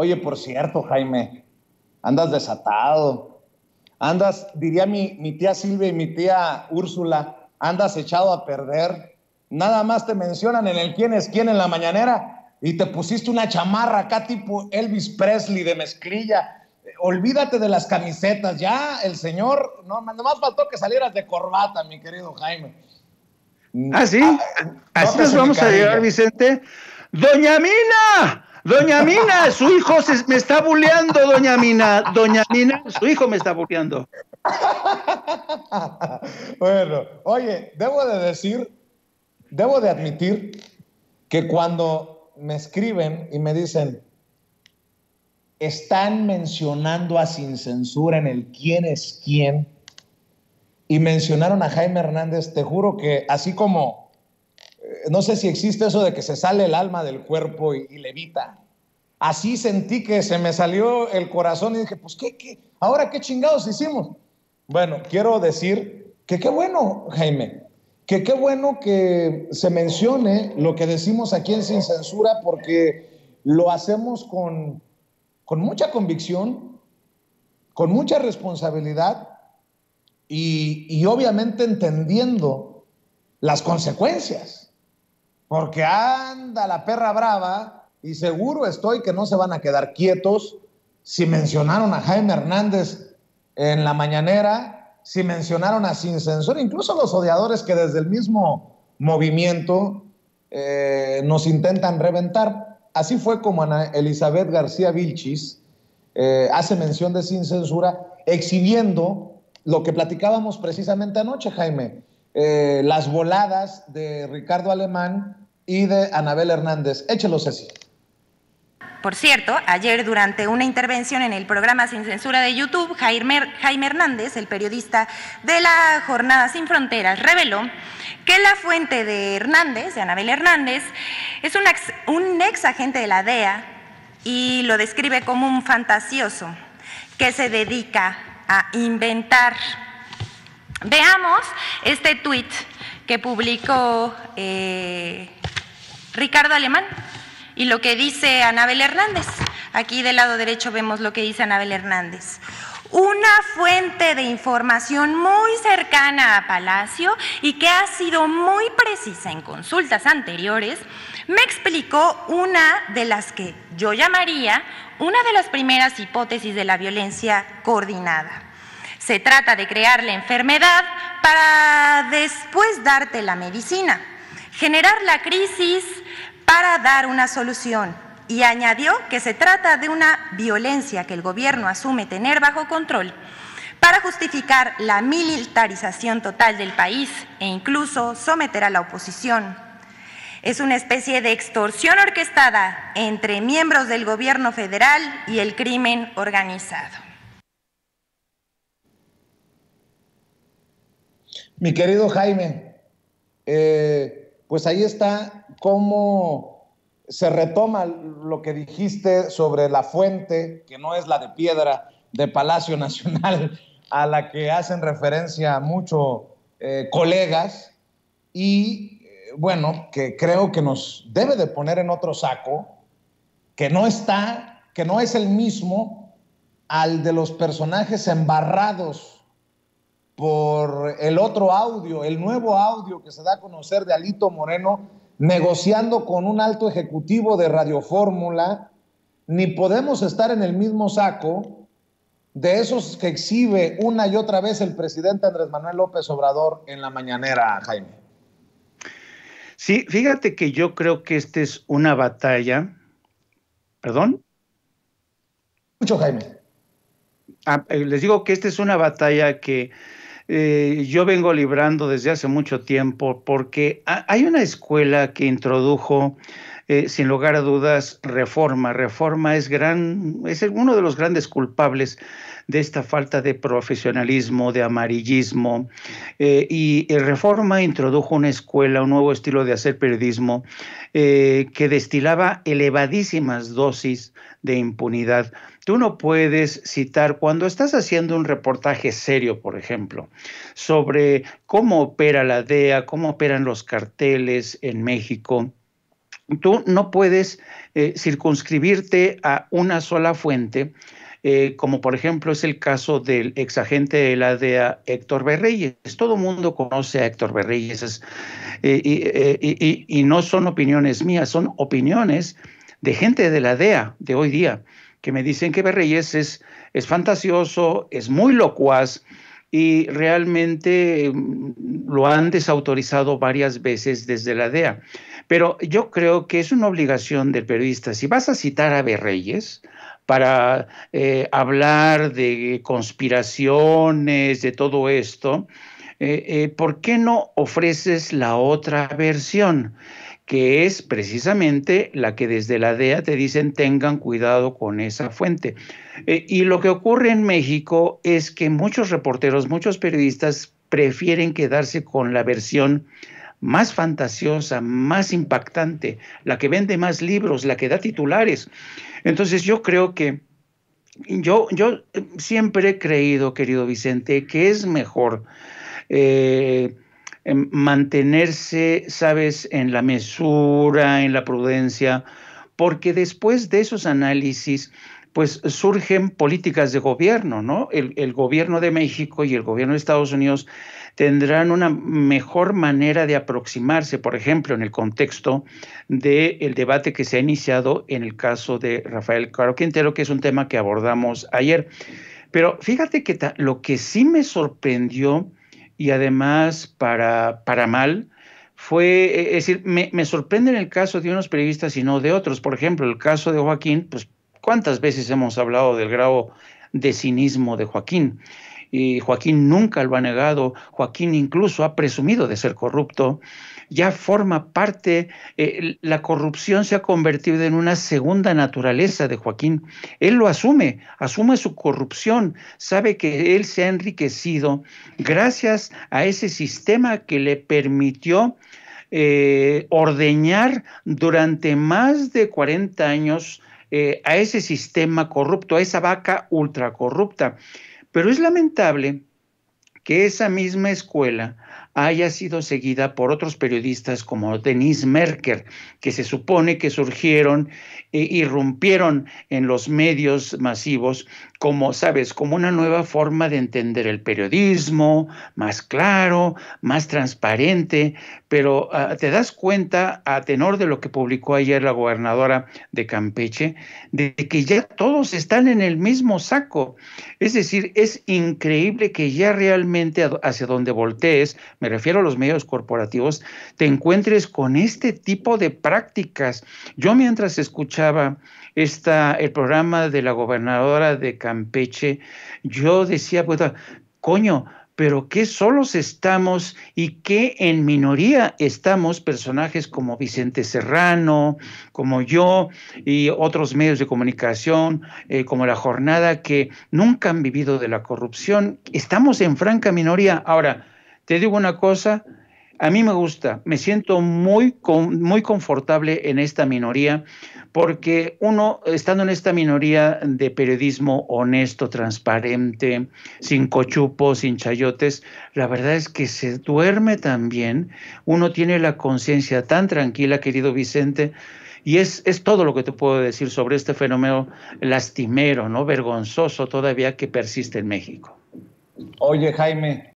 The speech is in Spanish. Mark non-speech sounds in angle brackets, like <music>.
Oye, por cierto, Jaime, andas desatado. Andas, diría mi, mi tía Silvia y mi tía Úrsula, andas echado a perder. Nada más te mencionan en el quién es quién en la mañanera y te pusiste una chamarra acá tipo Elvis Presley de mezclilla. Olvídate de las camisetas, ya el señor, no, más faltó que salieras de corbata, mi querido Jaime. ¿Ah, ah Así nos pues, vamos a llegar, Vicente. Doña Mina, Doña Mina, su hijo se, me está buleando, doña Mina. Doña Mina, su hijo me está buleando. <laughs> Bueno, oye, debo de decir, debo de admitir que cuando me escriben y me dicen, están mencionando a Sin Censura en el quién es quién, y mencionaron a Jaime Hernández, te juro que así como eh, no sé si existe eso de que se sale el alma del cuerpo y levita así sentí que se me salió el corazón y dije, pues, ¿qué, qué? ¿Ahora qué chingados hicimos? Bueno, quiero decir que qué bueno, Jaime, que qué bueno que se mencione lo que decimos aquí en Sin Censura porque lo hacemos con, mucha convicción, con mucha responsabilidad y, y obviamente entendiendo las consecuencias. Porque anda la perra brava y seguro estoy que no se van a quedar quietos si mencionaron a Jaime Hernández en la mañanera, si mencionaron a Sin Censura, incluso los odiadores que desde el mismo movimiento eh, nos intentan reventar. Así fue como Ana Elizabeth García Vilchis eh, hace mención de Sin Censura, exhibiendo lo que platicábamos precisamente anoche, Jaime, eh, las voladas de Ricardo Alemán y de Anabel Hernández. Échelo, así. Por cierto, ayer durante una intervención en el programa Sin Censura de YouTube, Jaime, Hernández, el periodista de la Jornada Sin Fronteras, reveló que la fuente de Hernández, de Anabel Hernández, es un ex, agente de la DEA y lo describe como un fantasioso que se dedica a inventar. Veamos este tuit que publicó eh, Ricardo Alemán y lo que dice Anabel Hernández. Aquí del lado derecho vemos lo que dice Anabel Hernández. Una fuente de información muy cercana a Palacio y que ha sido muy precisa en consultas anteriores, me explicó una de las que yo llamaría una de las primeras hipótesis de la violencia coordinada. Se trata de crear la enfermedad para después darte la medicina, generar la crisis para dar una solución y añadió que se trata de una violencia que el gobierno asume tener bajo control para justificar la militarización total del país e incluso someter a la oposición. Es una especie de extorsión orquestada entre miembros del gobierno federal y el crimen organizado. Mi querido Jaime, eh, pues ahí está cómo se retoma lo que dijiste sobre la fuente, que no es la de piedra de Palacio Nacional, a la que hacen referencia muchos eh, colegas, y eh, bueno, que creo que nos debe de poner en otro saco, que no está, que no es el mismo al de los personajes embarrados por el otro audio, el nuevo audio que se da a conocer de Alito Moreno negociando con un alto ejecutivo de Radio Fórmula, ni podemos estar en el mismo saco de esos que exhibe una y otra vez el presidente Andrés Manuel López Obrador en la mañanera, Jaime. Sí, fíjate que yo creo que esta es una batalla. ¿Perdón? Mucho, Jaime. Ah, eh, les digo que esta es una batalla que eh, yo vengo librando desde hace mucho tiempo porque hay una escuela que introdujo eh, sin lugar a dudas, Reforma. Reforma es gran, es uno de los grandes culpables de esta falta de profesionalismo, de amarillismo. Eh, y, el eh, Reforma introdujo una escuela, un nuevo estilo de hacer periodismo eh, que destilaba elevadísimas dosis de impunidad. Tú no puedes citar cuando estás haciendo un reportaje serio, por ejemplo, sobre cómo opera la DEA, cómo operan los carteles en México. Tú no puedes circunscribirte a una sola fuente eh, como por ejemplo es el caso del exagente de la DEA Héctor Berreyes. Todo mundo conoce a Héctor Berreyes eh, eh, y, no son opiniones mías, son opiniones de gente de la DEA de hoy día que me dicen que Berreyes es, es fantasioso, es muy locuaz y realmente mm, lo han desautorizado varias veces desde la DEA. Pero yo creo que es una obligación del periodista. Si vas a citar a Berreyes, para eh, hablar de conspiraciones, de todo esto, eh, eh, ¿por qué no ofreces la otra versión? que es precisamente la que desde la DEA te dicen tengan cuidado con esa fuente. y lo que ocurre en México es que muchos reporteros, muchos periodistas prefieren quedarse con la versión más fantasiosa, más impactante, la que vende más libros, la que da titulares. Entonces yo creo que yo, yo siempre he creído, querido Vicente, que es mejor eh, em, mantenerse, sabes, en la mesura, en la prudencia, porque después de esos análisis, pues surgen políticas de gobierno, ¿no? El, el, gobierno de México y el gobierno de Estados Unidos tendrán una mejor manera de aproximarse, por ejemplo, en el contexto del debate que se ha iniciado en el caso de Rafael Caro Quintero, que es un tema que abordamos ayer. Pero fíjate que lo que sí me sorprendió y además para, para mal, fue, e, es decir, me, me sorprende en el caso de unos periodistas y no de otros. Por ejemplo, el caso de Joaquín, pues cuántas veces hemos hablado del grado de cinismo de Joaquín y Joaquín nunca lo ha negado, Joaquín incluso ha presumido de ser corrupto, ya forma parte, eh, la corrupción se ha convertido en una segunda naturaleza de Joaquín. Él lo asume, asume su corrupción, sabe que él se ha enriquecido gracias a ese sistema que le permitió eh, ordeñar durante más de 40 años eh, a ese sistema corrupto, a esa vaca ultracorrupta. Pero es lamentable que esa misma escuela haya sido seguida por otros periodistas como Denise Merker, que se supone que surgieron e irrumpieron en los medios masivos como, sabes, como una nueva forma de entender el periodismo, más claro, más transparente, pero ah, te das cuenta, a tenor de lo que publicó ayer la gobernadora de Campeche, de que ya todos están en el mismo saco. Es decir, es increíble que ya realmente hacia donde voltees, me refiero a los medios corporativos, te encuentres con este tipo de prácticas. Yo mientras escuchaba el programa de la gobernadora de Campeche, yo decía, pues, coño, pero que solos estamos y que en minoría estamos personajes como Vicente Serrano, como yo y otros medios de comunicación, eh, como La Jornada, que nunca han vivido de la corrupción. Estamos en franca minoría. Ahora, te digo una cosa, a mí me gusta, me siento muy, muy confortable en esta minoría, porque uno, estando en esta minoría de periodismo honesto, transparente, sin cochupos, sin chayotes, la verdad es que se duerme también, uno tiene la conciencia tan tranquila, querido Vicente, y es, es, todo lo que te puedo decir sobre este fenómeno lastimero, ¿no? Vergonzoso todavía que persiste en México. Oye, Jaime,